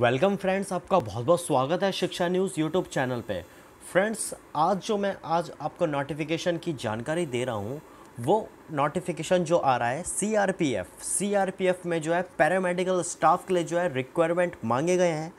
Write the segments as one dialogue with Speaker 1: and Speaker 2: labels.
Speaker 1: welcome friends आपका बहुत बहुत स्वागत है शिक्षा न्यूज़ यूट्यूब चैनल पे फ्रेंड्स आज जो मैं आज आपको नोटिफिकेशन की जानकारी दे रहा हूँ वो नोटिफिकेशन जो आ रहा है सीआरपीएफ सीआरपीएफ में जो है पैरामेडिकल स्टाफ के लिए जो है रिक्वायरमेंट मांगे गए हैं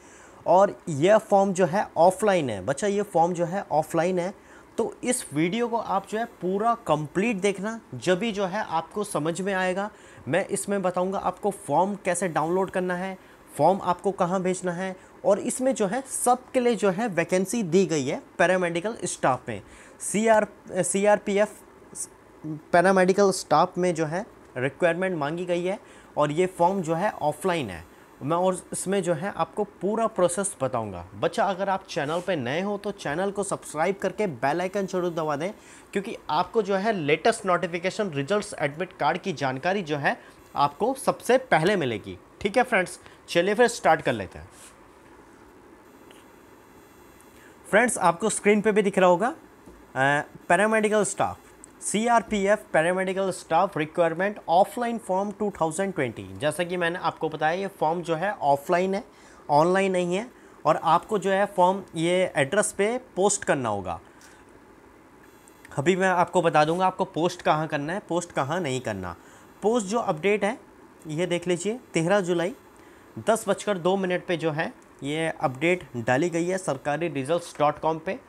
Speaker 1: और यह फॉर्म जो है ऑफलाइन है बच्चा ये फॉर्म जो है ऑफलाइन है तो इस वीडियो को आप जो है पूरा कंप्लीट देखना जब भी जो है आपको समझ में आएगा मैं इसमें बताऊंगा आपको फॉर्म कैसे डाउनलोड करना है फॉर्म आपको कहाँ भेजना है और इसमें जो है सब के लिए जो है वैकेंसी दी गई है पैरामेडिकल स्टाफ में C R C R P F paramedical staff में जो है रिक्वायरमेंट मांगी गई है और ये फॉर्म जो है ऑफलाइन है मैं और इसमें जो है आपको पूरा प्रोसेस बताऊंगा बच्चा अगर आप चैनल पे नए हो तो चैनल को सब्सक्राइब करके बेल आइकन जरूर दबा दें क्योंकि आपको जो है latest notification results admit card की जानकारी जो है आपको सबसे पहले मिलेगी ठीक है फ्रेंड्स चलिए फिर स्टार्ट कर लेते हैं फ्रेंड्स आपको स्क्रीन पे भी दिख रहा होगा paramedical staff C R P F paramedical staff requirement offline form 2020 जैसा कि मैंने आपको बताया ये फॉर्म जो है ऑफलाइन है ऑनलाइन नहीं है और आपको जो है फॉर्म ये एड्रेस पे पोस्ट करना होगा अभी मैं आपको बता दूंगा आपको पोस्ट कहाँ करना है पोस्ट कहाँ नहीं करना पोस्ट जो अपडेट है ये देख लीजिए तेरह जुलाई दस बजकर दो मिनट पे जो है ये अपडेट डाली गई है सरकारी रिजल्ट डॉट कॉम पर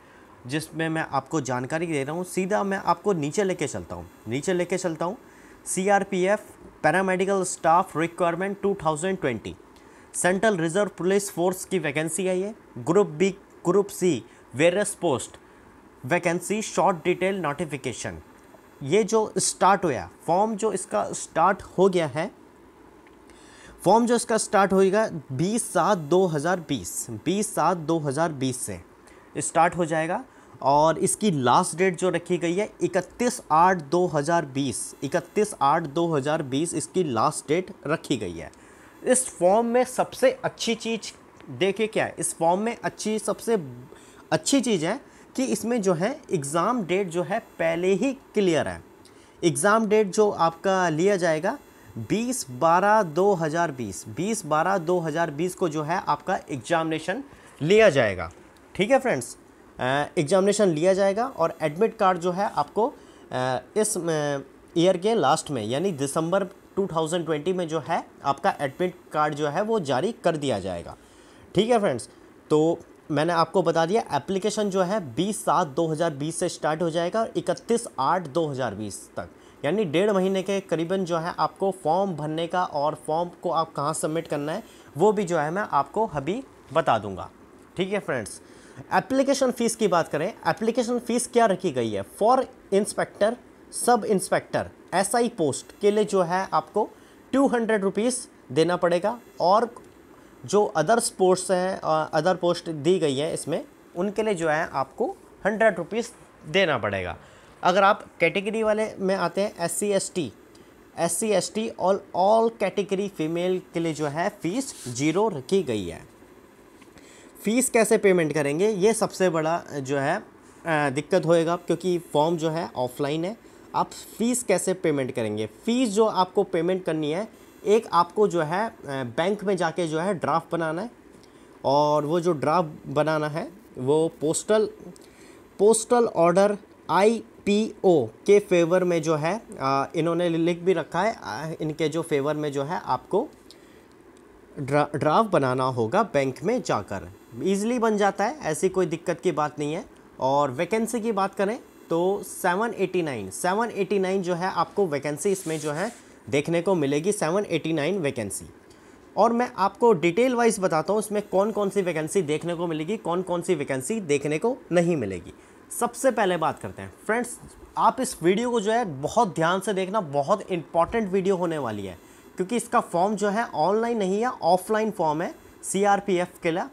Speaker 1: जिसमें मैं आपको जानकारी दे रहा हूँ सीधा मैं आपको नीचे लेके चलता हूँ नीचे लेके चलता हूँ C R P F paramedical staff requirement two thousand twenty central reserve police force की वैकेंसी है ये group B group C various post vacancy short detail notification ये जो स्टार्ट हुआ फॉर्म जो इसका स्टार्ट हो गया है फॉर्म जो इसका स्टार्ट होएगा 20 सात 2020 20 सात 2020 से स्टार्ट हो जाएगा और इसकी लास्ट डेट जो रखी गई है 31 आठ 2020 31 आठ 2020 इसकी लास्ट डेट रखी गई है इस फॉर्म में सबसे अच्छी चीज़ देखिए क्या है इस फॉर्म में अच्छी सबसे अच्छी चीज़ है कि इसमें जो है एग्ज़ाम डेट जो है पहले ही क्लियर है एग्ज़ाम डेट जो आपका लिया जाएगा बीस बारह दो हज़ार बीस बीस बारह दो हज़ार बीस को जो है आपका एग्जामिनेशन लिया जाएगा ठीक है फ्रेंड्स एग्जामिनेशन लिया जाएगा और एडमिट कार्ड जो है आपको आ, इस ईयर के लास्ट में यानी दिसंबर 2020 में जो है आपका एडमिट कार्ड जो है वो जारी कर दिया जाएगा ठीक है फ्रेंड्स तो मैंने आपको बता दिया एप्लीकेशन जो है 20 सात 2020 से स्टार्ट हो जाएगा 31 आठ 2020 तक यानी डेढ़ महीने के करीबन जो है आपको फॉर्म भरने का और फॉर्म को आप कहाँ सबमिट करना है वो भी जो है मैं आपको अभी बता दूंगा ठीक है फ्रेंड्स एप्लीकेशन फ़ीस की बात करें एप्लीकेशन फ़ीस क्या रखी गई है for inspector sub inspector SI post के लिए जो है आपको टू हंड्रेड रुपीज़ देना पड़ेगा और जो अदर स्पोर्ट्स हैं अदर पोस्ट दी गई है इसमें उनके लिए जो है आपको हंड्रेड रुपीज़ देना पड़ेगा अगर आप कैटेगरी वाले में आते हैं S C S T S C S T और ऑल कैटेगरी फीमेल के लिए जो है फ़ीस जीरो रखी गई है फ़ीस कैसे पेमेंट करेंगे ये सबसे बड़ा जो है दिक्कत होएगा क्योंकि फॉर्म जो है ऑफलाइन है आप फ़ीस कैसे पेमेंट करेंगे फ़ीस जो आपको पेमेंट करनी है एक आपको जो है बैंक में जाके जो है ड्राफ्ट बनाना है और वो जो ड्राफ्ट बनाना है वो postal postal order I P O के फेवर में जो है इन्होंने लिख भी रखा है इनके जो फेवर में जो है आपको ड्रा ड्राफ्ट बनाना होगा बैंक में जाकर ईजिली बन जाता है ऐसी कोई दिक्कत की बात नहीं है और वैकेंसी की बात करें तो 789 789 जो है आपको वैकेंसी इसमें जो है देखने को मिलेगी 789 वैकेंसी और मैं आपको डिटेल वाइज बताता हूँ इसमें कौन कौन सी वैकेंसी देखने को मिलेगी कौन कौन सी वैकेंसी देखने को नहीं मिलेगी सबसे पहले बात करते हैं फ्रेंड्स आप इस वीडियो को जो है बहुत ध्यान से देखना बहुत इंपॉर्टेंट वीडियो होने वाली है क्योंकि इसका फॉर्म जो है ऑनलाइन नहीं है ऑफलाइन फॉर्म है सी के लिए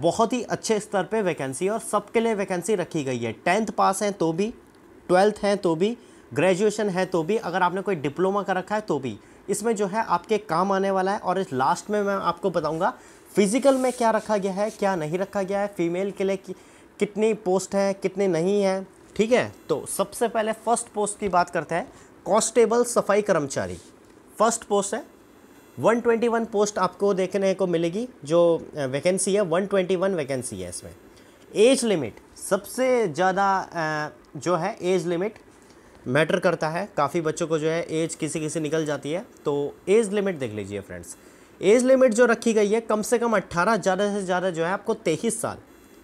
Speaker 1: बहुत ही अच्छे स्तर पे वैकेंसी और सबके लिए वैकेंसी रखी गई है टेंथ पास हैं तो भी ट्वेल्थ हैं तो भी ग्रेजुएशन है तो भी अगर आपने कोई डिप्लोमा कर रखा है तो भी इसमें जो है आपके काम आने वाला है और इस लास्ट में मैं आपको बताऊंगा फिजिकल में क्या रखा गया है क्या नहीं रखा गया है फीमेल के लिए कितनी पोस्ट हैं कितने नहीं हैं ठीक है तो सबसे पहले फर्स्ट पोस्ट की बात करते हैं कॉन्स्टेबल सफाई कर्मचारी फर्स्ट पोस्ट है 121 पोस्ट आपको देखने को मिलेगी जो वैकेंसी है 121 वैकेंसी है इसमें एज लिमिट सबसे ज़्यादा जो है एज लिमिट मैटर करता है काफ़ी बच्चों को जो है एज किसी किसी निकल जाती है तो एज लिमिट देख लीजिए फ्रेंड्स एज लिमिट जो रखी गई है कम से कम 18 ज़्यादा से ज़्यादा जो है आपको तेईस साल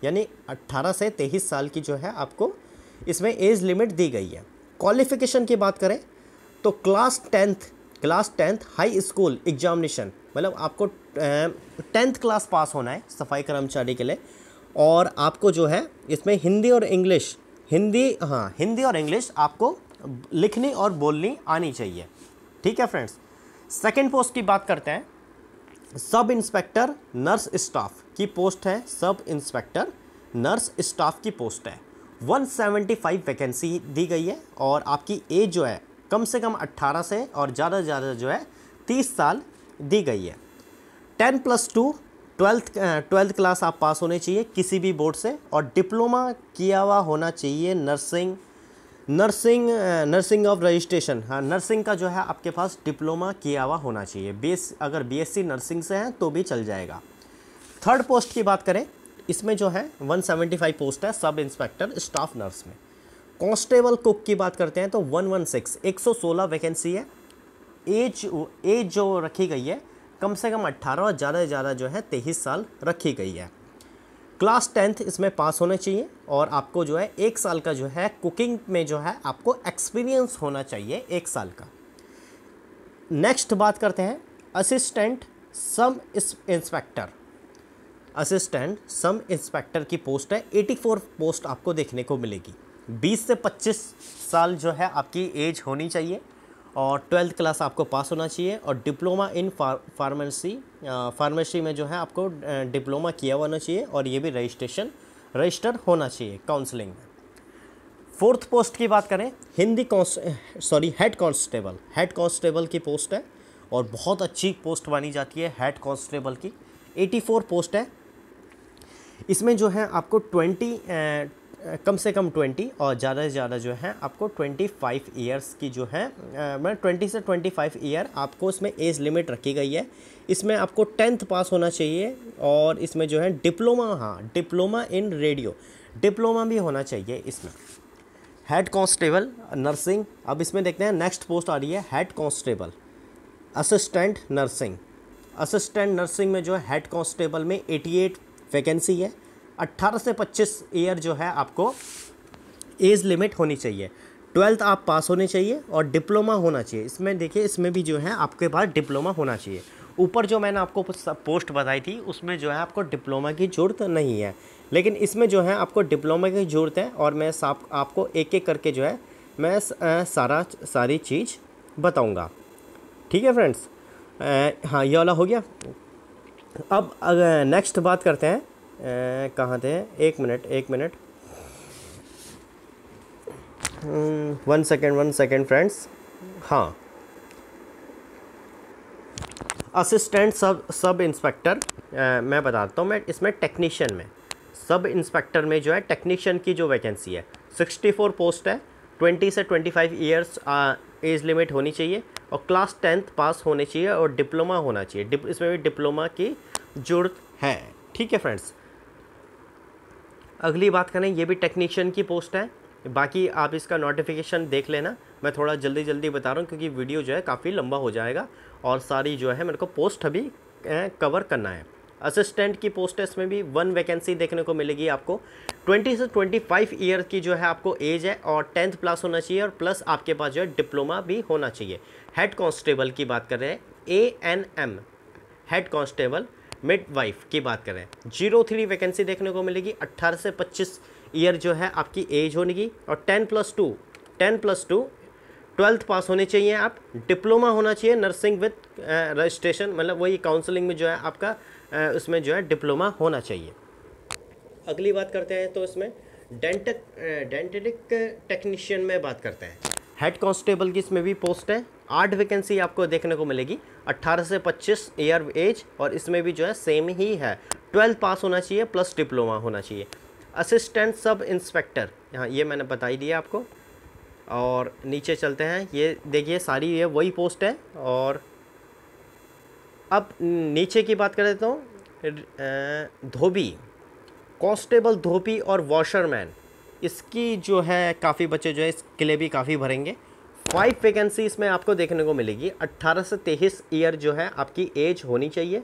Speaker 1: यानी 18 से 23 साल की जो है आपको इसमें एज लिमिट दी गई है क्वालिफिकेशन की बात करें तो class tenth class tenth high school examination मतलब आपको टेंथ क्लास पास होना है सफाई कर्मचारी के लिए और आपको जो है इसमें हिंदी और इंग्लिश हिंदी हाँ हिंदी और इंग्लिश आपको लिखनी और बोलनी आनी चाहिए ठीक है फ्रेंड्स सेकेंड पोस्ट की बात करते हैं सब इंस्पेक्टर नर्स स्टाफ की पोस्ट है सब इंस्पेक्टर नर्स स्टाफ की पोस्ट है 175 वैकेंसी दी गई है और आपकी एज जो है कम से कम 18 से और ज़्यादा से ज़्यादा जो है 30 साल दी गई है 10 plus two twelfth twelfth class आप पास होने चाहिए किसी भी बोर्ड से और डिप्लोमा किया हुआ होना चाहिए nursing nursing nursing of registration हाँ नर्सिंग का जो है आपके पास डिप्लोमा किया हुआ होना चाहिए बेस अगर बीएससी नर्सिंग से हैं तो भी चल जाएगा थर्ड पोस्ट की बात करें इसमें जो है 175 पोस्ट है सब इंस्पेक्टर स्टाफ नर्स में कांस्टेबल कुक की बात करते हैं तो 116 116 वैकेंसी है एज एज जो रखी गई है कम से कम 18 और ज़्यादा से ज़्यादा जो है तेईस साल रखी गई है क्लास टेंथ इसमें पास होने चाहिए और आपको जो है एक साल का जो है कुकिंग में जो है आपको एक्सपीरियंस होना चाहिए एक साल का नेक्स्ट बात करते हैं assistant sub inspector assistant sub inspector की पोस्ट है 84 पोस्ट आपको देखने को मिलेगी 20 से 25 साल जो है आपकी एज होनी चाहिए और ट्वेल्थ क्लास आपको पास होना चाहिए और डिप्लोमा इन फार्मेसी फार्मेसी में जो है आपको डिप्लोमा किया होना चाहिए और ये भी रजिस्ट्रेशन रजिस्टर होना चाहिए काउंसलिंग में फोर्थ पोस्ट की बात करें Hindi sorry head constable head constable की पोस्ट है और बहुत अच्छी पोस्ट मानी जाती है हेड कांस्टेबल की 84 पोस्ट है इसमें जो है आपको ट्वेंटी कम से कम ट्वेंटी और ज़्यादा से ज़्यादा जो है आपको ट्वेंटी फाइव ईयर्स की जो है मतलब ट्वेंटी से ट्वेंटी फाइव ईयर आपको इसमें एज लिमिट रखी गई है इसमें आपको टेंथ पास होना चाहिए और इसमें जो है डिप्लोमा हाँ डिप्लोमा इन रेडियो डिप्लोमा भी होना चाहिए इसमें हेड कांस्टेबल नर्सिंग अब इसमें देखते हैं नेक्स्ट पोस्ट आ रही है head constable assistant nursing assistant nursing में जो है हेड कांस्टेबल में 88 वैकेंसी है 18 से 25 ईयर जो है आपको एज लिमिट होनी चाहिए ट्वेल्थ आप पास होने चाहिए और डिप्लोमा होना चाहिए इसमें देखिए इसमें भी जो है आपके पास डिप्लोमा होना चाहिए ऊपर जो मैंने आपको पोस्ट बताई थी उसमें जो है आपको डिप्लोमा की ज़रूरत नहीं है लेकिन इसमें जो है आपको डिप्लोमा की ज़रूरत है और मैं साफ आपको एक एक करके जो है मैं सारा सारी चीज़ बताऊँगा ठीक है फ्रेंड्स हाँ ये वाला हो गया अब अगर नेक्स्ट बात करते हैं कहाँ थे एक मिनट एक minute one second one second friends हाँ असिस्टेंट सब सब इंस्पेक्टर मैं बताता हूँ मैं इसमें टेक्नीशियन में सब इंस्पेक्टर में जो है टेक्नीशियन की जो वैकेंसी है सिक्सटी फोर पोस्ट है ट्वेंटी से twenty five years age limit होनी चाहिए और क्लास टेंथ पास होने चाहिए और डिप्लोमा होना चाहिए डिप, इसमें भी डिप्लोमा की जरूरत है ठीक है फ्रेंड्स अगली बात करें ये भी टेक्नीशियन की पोस्ट है बाकी आप इसका नोटिफिकेशन देख लेना मैं थोड़ा जल्दी जल्दी बता रहा हूँ क्योंकि वीडियो जो है काफ़ी लंबा हो जाएगा और सारी जो है मेरे को पोस्ट अभी कवर करना है असिस्टेंट की पोस्ट है इसमें भी वन वैकेंसी देखने को मिलेगी आपको 20 से 25 ईयर की जो है आपको एज है और टेंथ प्लस होना चाहिए और प्लस आपके पास जो है डिप्लोमा भी होना चाहिए हेड कांस्टेबल की बात कर रहे हैं A N M head constable midwife की बात कर रहे हैं जीरो थ्री वैकेंसी देखने को मिलेगी 18 से 25 ईयर जो है आपकी एज होने की और ten plus two ten plus two twelfth pass होने चाहिए आप डिप्लोमा होना चाहिए नर्सिंग विथ रजिस्ट्रेशन मतलब वही काउंसलिंग में जो है आपका उसमें जो है डिप्लोमा होना चाहिए अगली बात करते हैं तो इसमें डेंट डेंटेटिक टेक्नीशियन में बात करते हैं हेड कांस्टेबल की इसमें भी पोस्ट है आठ वैकेंसी आपको देखने को मिलेगी 18 से 25 ईयर एज और इसमें भी जो है सेम ही है ट्वेल्थ पास होना चाहिए प्लस डिप्लोमा होना चाहिए असिस्टेंट सब इंस्पेक्टर हाँ ये मैंने बता ही दिया आपको और नीचे चलते हैं ये देखिए सारी ये वही पोस्ट है और अब नीचे की बात कर देता हूँ धोबी कॉन्स्टेबल धोबी और वॉशरमैन इसकी जो है काफ़ी बच्चे जो है इसके लिए भी काफ़ी भरेंगे फाइव वैकेंसी इसमें आपको देखने को मिलेगी अट्ठारह से तेईस ईयर जो है आपकी एज होनी चाहिए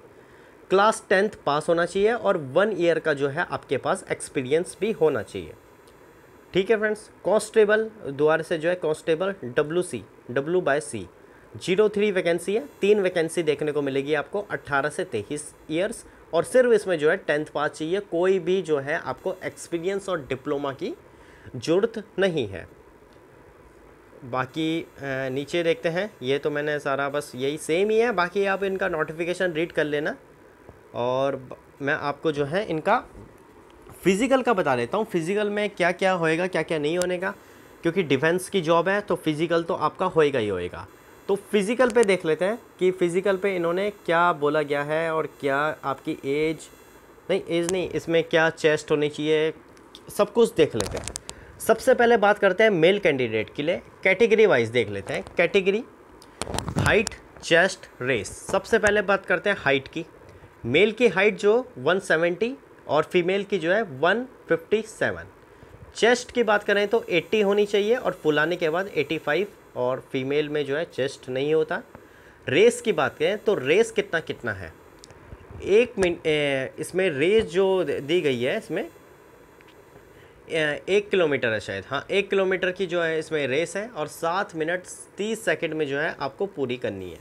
Speaker 1: क्लास टेंथ पास होना चाहिए और वन ईयर का जो है आपके पास एक्सपीरियंस भी होना चाहिए ठीक है फ्रेंड्स कॉन्स्टेबल द्वारा से जो है constable W C W by C zero three vacancy है तीन वैकेंसी देखने को मिलेगी आपको अट्ठारह से तेईस ईयर्स और सिर्फ इसमें जो है टेंथ पास चाहिए कोई भी जो है आपको एक्सपीरियंस और डिप्लोमा की जरूरत नहीं है बाकी नीचे देखते हैं ये तो मैंने सारा बस यही सेम ही है बाकी आप इनका नोटिफिकेशन रीड कर लेना और मैं आपको जो है इनका फिज़िकल का बता देता हूँ फिज़िकल में क्या क्या होएगा क्या क्या नहीं होने का क्योंकि डिफेंस की जॉब है तो फिज़िकल तो आपका होएगा ही होएगा तो फिज़िकल पे देख लेते हैं कि फ़िज़िकल पे इन्होंने क्या बोला गया है और क्या आपकी एज नहीं एज नहीं इसमें क्या चेस्ट होनी चाहिए सब कुछ देख लेते हैं सबसे पहले बात करते हैं मेल कैंडिडेट के लिए कैटेगरी वाइज देख लेते हैं कैटेगरी हाइट चेस्ट रेस सबसे पहले बात करते हैं हाइट की मेल की हाइट जो 170 और फीमेल की जो है 157 चेस्ट की बात करें तो 80 होनी चाहिए और फुलाने के बाद 85 और फीमेल में जो है चेस्ट नहीं होता रेस की बात करें तो रेस कितना कितना है एक मिनट इसमें रेस जो दी गई है इसमें एक किलोमीटर है शायद हाँ एक किलोमीटर की जो है इसमें रेस है और सात मिनट तीस सेकंड में जो है आपको पूरी करनी है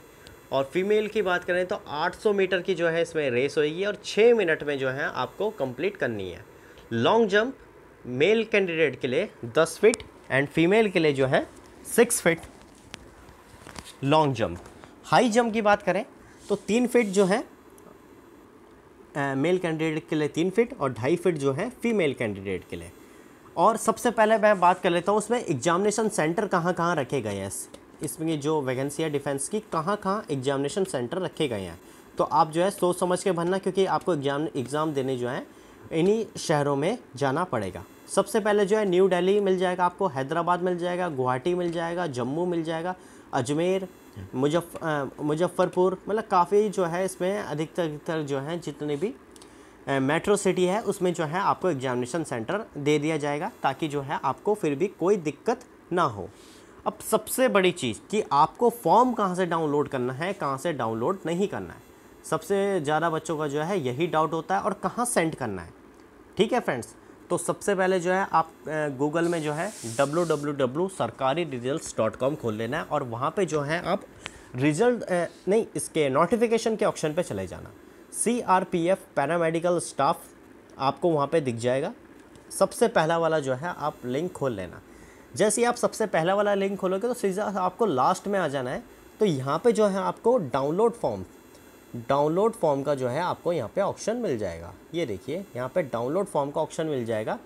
Speaker 1: और फीमेल की बात करें तो 800 मीटर की जो है इसमें रेस होगी और छः मिनट में जो है आपको कंप्लीट करनी है लॉन्ग जंप मेल कैंडिडेट के लिए 10 फीट एंड फीमेल के लिए जो है six feet long jump high jump की बात करें तो तीन फिट जो है मेल कैंडिडेट के लिए तीन फिट और ढाई फिट जो है फीमेल कैंडिडेट के लिए और सबसे पहले मैं बात कर लेता हूँ उसमें एग्जामिनेशन सेंटर कहाँ कहाँ रखे गए हैं इसमें जो वैकेंसी है डिफेंस की कहाँ कहाँ एग्जामिनेशन सेंटर रखे गए हैं तो आप जो है सोच समझ के भरना क्योंकि आपको एग्जाम एग्ज़ाम देने जो है इन्हीं शहरों में जाना पड़ेगा सबसे पहले जो है न्यू दिल्ली मिल जाएगा आपको हैदराबाद मिल जाएगा गुवाहाटी मिल जाएगा जम्मू मिल जाएगा अजमेर मुजफ्फ मुजफ्फरपुर मतलब काफ़ी जो है इसमें अधिकतर अधिकतर जो है जितने भी मेट्रो सिटी है उसमें जो है आपको एग्जामिनेशन सेंटर दे दिया जाएगा ताकि जो है आपको फिर भी कोई दिक्कत ना हो अब सबसे बड़ी चीज़ कि आपको फॉर्म कहाँ से डाउनलोड करना है कहाँ से डाउनलोड नहीं करना है सबसे ज़्यादा बच्चों का जो है यही डाउट होता है और कहाँ सेंड करना है ठीक है फ्रेंड्स तो सबसे पहले जो है आप गूगल में जो है डब्लू सरकारी रिजल्ट डॉट कॉम खोल लेना है और वहाँ पे जो है आप रिजल्ट नहीं इसके नोटिफिकेशन के ऑप्शन पे चले जाना C R P F paramedical staff आपको वहाँ पे दिख जाएगा सबसे पहला वाला जो है आप लिंक खोल लेना जैसे ही आप सबसे पहला वाला लिंक खोलोगे तो सीधा आपको लास्ट में आ जाना है तो यहाँ पर जो है आपको डाउनलोड फॉर्म डाउनलोड फॉर्म का जो है आपको यहाँ पे ऑप्शन मिल जाएगा ये देखिए यहाँ पे डाउनलोड फॉर्म का ऑप्शन मिल जाएगा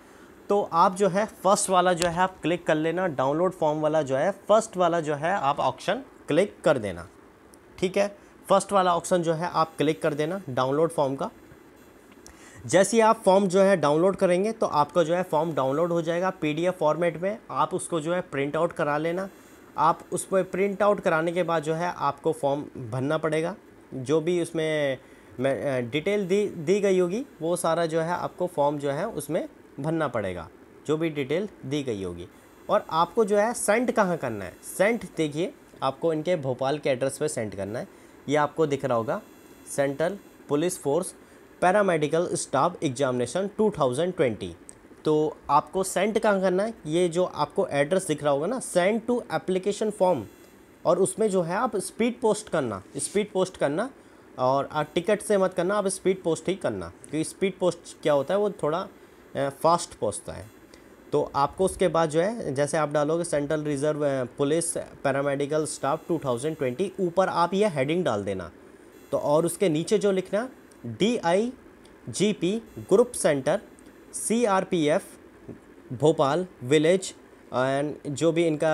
Speaker 1: तो आप जो है फर्स्ट वाला जो है आप क्लिक कर लेना डाउनलोड फॉर्म वाला जो है फर्स्ट वाला जो है आप ऑप्शन क्लिक कर देना ठीक है फर्स्ट वाला ऑप्शन जो है आप क्लिक कर देना डाउनलोड फॉर्म का जैसे आप फॉर्म जो है डाउनलोड करेंगे तो आपका जो है फॉर्म डाउनलोड हो जाएगा पीडीएफ फॉर्मेट में आप उसको जो है प्रिंट आउट करा लेना आप उस पर प्रिंट आउट कराने के बाद जो है आपको फॉर्म भरना पड़ेगा जो भी उसमें डिटेल दी दी गई होगी वो सारा जो है आपको फॉर्म जो है उसमें भरना पड़ेगा जो भी डिटेल दी गई होगी और आपको जो है सेंड कहाँ करना है सेंड देखिए आपको इनके भोपाल के एड्रेस पर सेंड करना है ये आपको दिख रहा होगा central police force paramedical staff examination 2020 तो आपको सेंड कहाँ करना है ये जो आपको एड्रेस दिख रहा होगा ना सेंड टू एप्लीकेशन फॉर्म और उसमें जो है आप स्पीड पोस्ट करना स्पीड पोस्ट करना और टिकट से मत करना आप स्पीड पोस्ट ही करना क्योंकि स्पीड पोस्ट क्या होता है वो थोड़ा फास्ट पहुँचता है तो आपको उसके बाद जो है जैसे आप डालोगे central reserve police paramedical staff 2020 ऊपर आप यह हेडिंग डाल देना तो और उसके नीचे जो लिखना D I G P group centre C R P F Bhopal village and जो भी इनका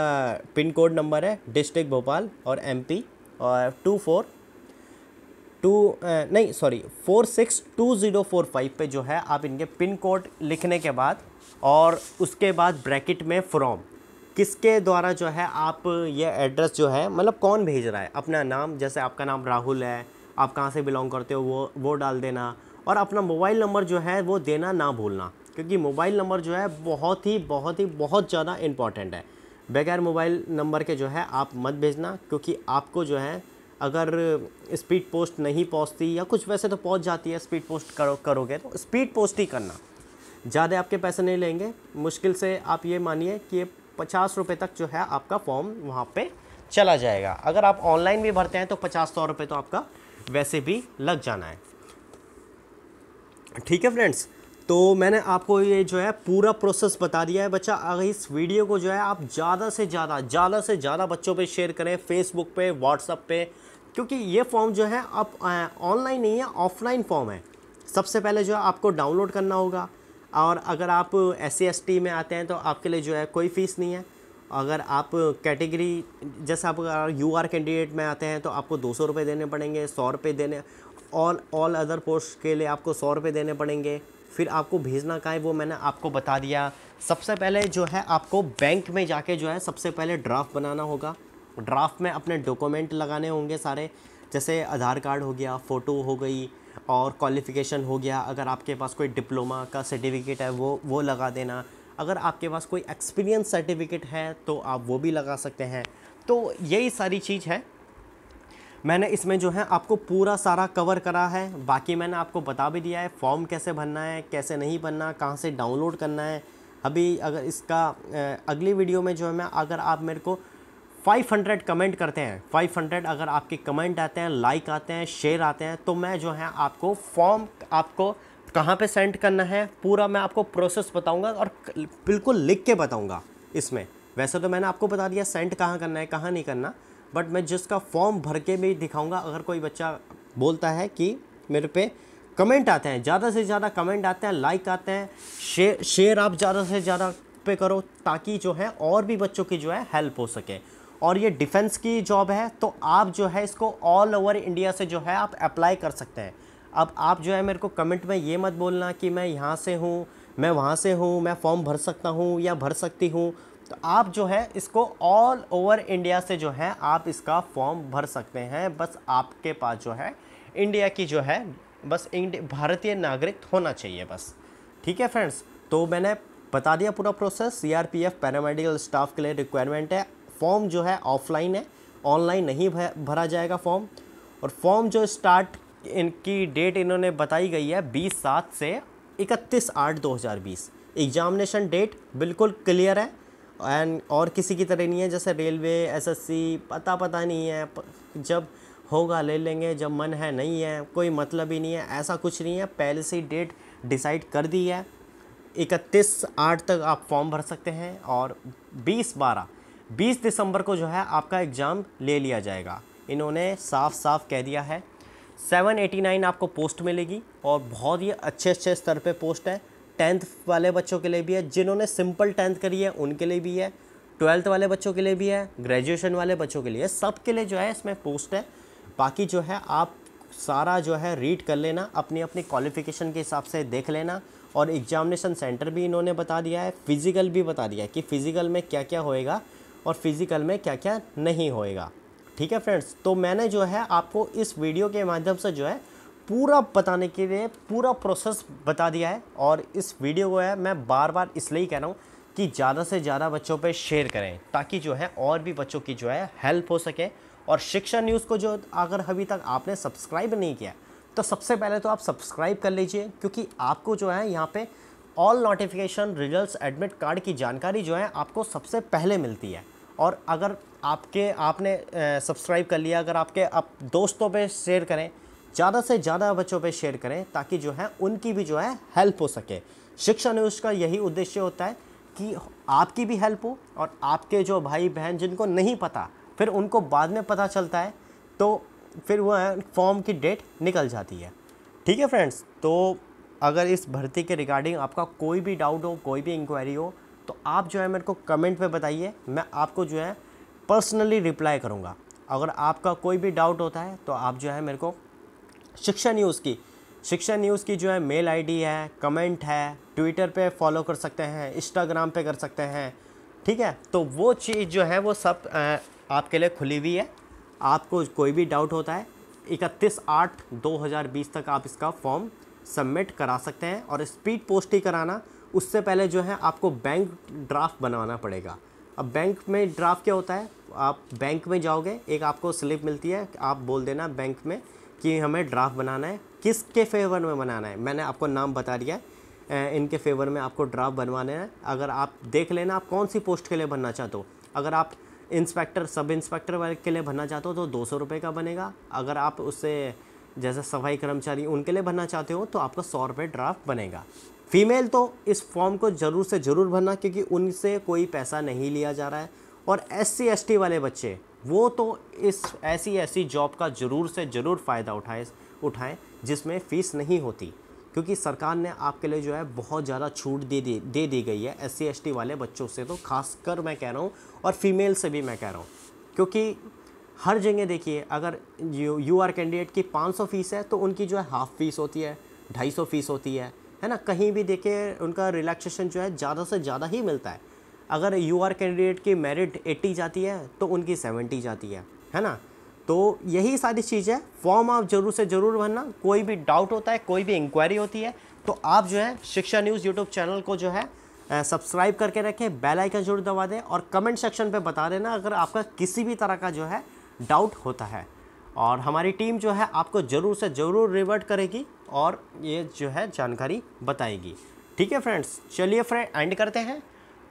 Speaker 1: पिन कोड नंबर है डिस्ट्रिक्ट भोपाल और एमपी और टू फोर टू नहीं sorry four six two zero four five पर जो है आप इनके पिन कोड लिखने के बाद और उसके बाद ब्रैकेट में फ्रॉम किसके द्वारा जो है आप ये एड्रेस जो है मतलब कौन भेज रहा है अपना नाम जैसे आपका नाम राहुल है आप कहाँ से बिलोंग करते हो वो वो डाल देना और अपना मोबाइल नंबर जो है वो देना ना भूलना क्योंकि मोबाइल नंबर जो है बहुत ही बहुत ही बहुत ज़्यादा इम्पॉर्टेंट है बगैर मोबाइल नंबर के जो है आप मत भेजना क्योंकि आपको जो है अगर स्पीड पोस्ट नहीं पहुंचती या कुछ वैसे तो पहुंच जाती है स्पीड पोस्ट करो करोगे तो स्पीड पोस्ट ही करना ज़्यादा आपके पैसे नहीं लेंगे मुश्किल से आप ये मानिए कि ये पचास रुपये तक जो है आपका फॉर्म वहाँ पर चला जाएगा अगर आप ऑनलाइन भी भरते हैं तो पचास सौ रुपये तो आपका वैसे भी लग जाना है ठीक है फ्रेंड्स तो मैंने आपको ये जो है पूरा प्रोसेस बता दिया है बच्चा अगर इस वीडियो को जो है आप ज़्यादा से ज़्यादा ज़्यादा से ज़्यादा बच्चों पे शेयर करें फेसबुक पे व्हाट्सअप पे क्योंकि ये फॉर्म जो है आप ऑनलाइन नहीं है ऑफलाइन फॉर्म है सबसे पहले जो है आपको डाउनलोड करना होगा और अगर आप एस सी में आते हैं तो आपके लिए जो है कोई फ़ीस नहीं है अगर आप कैटेगरी जैसे आप यू आर कैंडिडेट में आते हैं तो आपको दो सौ रुपये देने पड़ेंगे सौ रुपये देने ऑल ऑल अदर पोस्ट के लिए आपको सौ रुपये देने पड़ेंगे फिर आपको भेजना का है वो मैंने आपको बता दिया सबसे पहले जो है आपको बैंक में जाके जो है सबसे पहले ड्राफ्ट बनाना होगा ड्राफ्ट में अपने डॉक्यूमेंट लगाने होंगे सारे जैसे आधार कार्ड हो गया फ़ोटो हो गई और क्वालिफ़िकेशन हो गया अगर आपके पास कोई डिप्लोमा का सर्टिफिकेट है वो वो लगा देना अगर आपके पास कोई एक्सपीरियंस सर्टिफिकेट है तो आप वो भी लगा सकते हैं तो यही सारी चीज़ है मैंने इसमें जो है आपको पूरा सारा कवर करा है बाकी मैंने आपको बता भी दिया है फॉर्म कैसे भरना है कैसे नहीं भरना कहाँ से डाउनलोड करना है अभी अगर इसका अगली वीडियो में जो है मैं अगर आप मेरे को 500 कमेंट करते हैं 500 अगर आपके कमेंट आते हैं लाइक आते हैं शेयर आते हैं तो मैं जो है आपको फॉर्म आपको कहाँ पे सेंड करना है पूरा मैं आपको प्रोसेस बताऊंगा और बिल्कुल लिख के बताऊंगा इसमें वैसे तो मैंने आपको बता दिया सेंड कहाँ करना है कहाँ नहीं करना बट मैं जिसका फॉर्म भर के भी दिखाऊंगा अगर कोई बच्चा बोलता है कि मेरे पे कमेंट आते हैं ज़्यादा से ज़्यादा कमेंट आते हैं लाइक आते हैं शेयर शेयर आप ज़्यादा से ज़्यादा पे करो ताकि जो है और भी बच्चों की जो है हेल्प हो सके और ये डिफेंस की जॉब है तो आप जो है इसको ऑल ओवर इंडिया से जो है आप अप्लाई कर सकते हैं अब आप जो है मेरे को कमेंट में ये मत बोलना कि मैं यहाँ से हूँ मैं वहाँ से हूँ मैं फॉर्म भर सकता हूँ या भर सकती हूँ तो आप जो है इसको ऑल ओवर इंडिया से जो है आप इसका फॉर्म भर सकते हैं बस आपके पास जो है इंडिया की जो है बस भारतीय नागरिक होना चाहिए बस ठीक है फ्रेंड्स तो मैंने बता दिया पूरा process C R P F paramedical staff के लिए रिक्वायरमेंट है फॉर्म जो है ऑफलाइन है ऑनलाइन नहीं भरा जाएगा फॉर्म और फॉर्म जो स्टार्ट इनकी डेट इन्होंने बताई गई है बीस सात से इकतीस आठ दो हज़ार बीस एग्जामिनेशन डेट बिल्कुल क्लियर है एंड और किसी की तरह नहीं है जैसे रेलवे एसएससी पता पता नहीं है जब होगा ले लेंगे जब मन है नहीं है कोई मतलब ही नहीं है ऐसा कुछ नहीं है पहले से ही डेट डिसाइड कर दी है इकतीस आठ तक आप फॉर्म भर सकते हैं और बीस बारह बीस दिसंबर को जो है आपका एग्ज़ाम ले लिया जाएगा इन्होंने साफ साफ कह दिया है सेवन एटी नाइन आपको पोस्ट मिलेगी और बहुत ही अच्छे अच्छे स्तर पे पोस्ट है टेंथ वाले बच्चों के लिए भी है जिन्होंने सिंपल टेंथ करी है उनके लिए भी है ट्वेल्थ वाले बच्चों के लिए भी है ग्रेजुएशन वाले बच्चों के लिए सब के लिए जो है इसमें पोस्ट है बाकी जो है आप सारा जो है रीड कर लेना अपनी अपनी क्वालिफिकेशन के हिसाब से देख लेना और एग्जामिनेशन सेंटर भी इन्होंने बता दिया है फिज़िकल भी बता दिया है कि फ़िज़िकल में क्या क्या होएगा और फिज़िकल में क्या क्या नहीं होएगा ठीक है फ्रेंड्स तो मैंने जो है आपको इस वीडियो के माध्यम से जो है पूरा बताने के लिए पूरा प्रोसेस बता दिया है और इस वीडियो को है मैं बार बार इसलिए कह रहा हूँ कि ज़्यादा से ज़्यादा बच्चों पे शेयर करें ताकि जो है और भी बच्चों की जो है हेल्प हो सके और शिक्षा न्यूज़ को जो अगर अभी तक आपने सब्सक्राइब नहीं किया तो सबसे पहले तो आप सब्सक्राइब कर लीजिए क्योंकि आपको जो है यहाँ पर all notification result admit card की जानकारी जो है आपको सबसे पहले मिलती है और अगर आपके आपने सब्सक्राइब कर लिया अगर आपके आप दोस्तों पे शेयर करें ज़्यादा से ज़्यादा बच्चों पे शेयर करें ताकि जो है उनकी भी जो है हेल्प हो सके शिक्षा न्यूज़ का यही उद्देश्य होता है कि आपकी भी हेल्प हो और आपके जो भाई बहन जिनको नहीं पता फिर उनको बाद में पता चलता है तो फिर वह फॉर्म की डेट निकल जाती है ठीक है फ्रेंड्स तो अगर इस भर्ती के रिगार्डिंग आपका कोई भी डाउट हो कोई भी इंक्वायरी हो तो आप जो है मेरे को कमेंट में बताइए मैं आपको जो है पर्सनली रिप्लाई करूँगा अगर आपका कोई भी डाउट होता है तो आप जो है मेरे को शिक्षा न्यूज़ की शिक्षा न्यूज़ की जो है मेल आईडी है कमेंट है ट्विटर पे फॉलो कर सकते हैं इंस्टाग्राम पे कर सकते हैं ठीक है तो वो चीज़ जो है वो सब आपके लिए खुली हुई है आपको कोई भी डाउट होता है इकतीस आठ दो हज़ार बीस तक आप इसका फॉर्म सबमिट करा सकते हैं और स्पीड पोस्ट ही कराना उससे पहले जो है आपको बैंक ड्राफ्ट बनवाना पड़ेगा अब बैंक में ड्राफ्ट क्या होता है आप बैंक में जाओगे एक आपको स्लिप मिलती है आप बोल देना बैंक में कि हमें ड्राफ्ट बनाना है किसके फेवर में बनाना है मैंने आपको नाम बता दिया है इनके फेवर में आपको ड्राफ्ट बनवाना है अगर आप देख लेना आप कौन सी पोस्ट के लिए बनना चाहते हो अगर आप इंस्पेक्टर सब इंस्पेक्टर वर्ग के लिए भरना चाहते हो तो दो सौ रुपये का बनेगा अगर आप उससे जैसे सफाई कर्मचारी उनके लिए भरना चाहते हो तो आपका सौ रुपये ड्राफ्ट बनेगा फीमेल तो इस फॉर्म को ज़रूर से ज़रूर भरना क्योंकि उनसे कोई पैसा नहीं लिया जा रहा है और एस सी वाले बच्चे वो तो इस ऐसी ऐसी जॉब का ज़रूर से ज़रूर फ़ायदा उठाए उठाएँ जिसमें फ़ीस नहीं होती क्योंकि सरकार ने आपके लिए जो है बहुत ज़्यादा छूट दे दी दे दी गई है एस सी वाले बच्चों से तो खासकर मैं कह रहा हूँ और फीमेल से भी मैं कह रहा हूँ क्योंकि हर जगह देखिए अगर यू यू आर कैंडिडेट की 500 फीस है तो उनकी जो है हाफ़ फीस होती है 250 फीस होती है है ना कहीं भी देखिए उनका रिलैक्सेशन जो है ज़्यादा से ज़्यादा ही मिलता है अगर यू आर कैंडिडेट की मेरिट एट्टी जाती है तो उनकी सेवेंटी जाती है है ना तो यही सारी चीज़ है फॉर्म आप जरूर से ज़रूर भरना कोई भी डाउट होता है कोई भी इंक्वायरी होती है तो आप जो है शिक्षा न्यूज़ यूट्यूब चैनल को जो है सब्सक्राइब करके रखें बेल आइकन जरूर दबा दें और कमेंट सेक्शन पे बता देना अगर आपका किसी भी तरह का जो है डाउट होता है और हमारी टीम जो है आपको ज़रूर से ज़रूर रिवर्ट करेगी और ये जो है जानकारी बताएगी ठीक है फ्रेंड्स चलिए फ्रेंड एंड करते हैं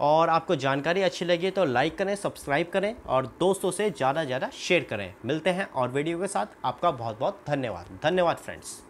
Speaker 1: और आपको जानकारी अच्छी लगी तो लाइक करें सब्सक्राइब करें और दोस्तों से ज़्यादा ज़्यादा शेयर करें मिलते हैं और वीडियो के साथ आपका बहुत बहुत धन्यवाद धन्यवाद फ्रेंड्स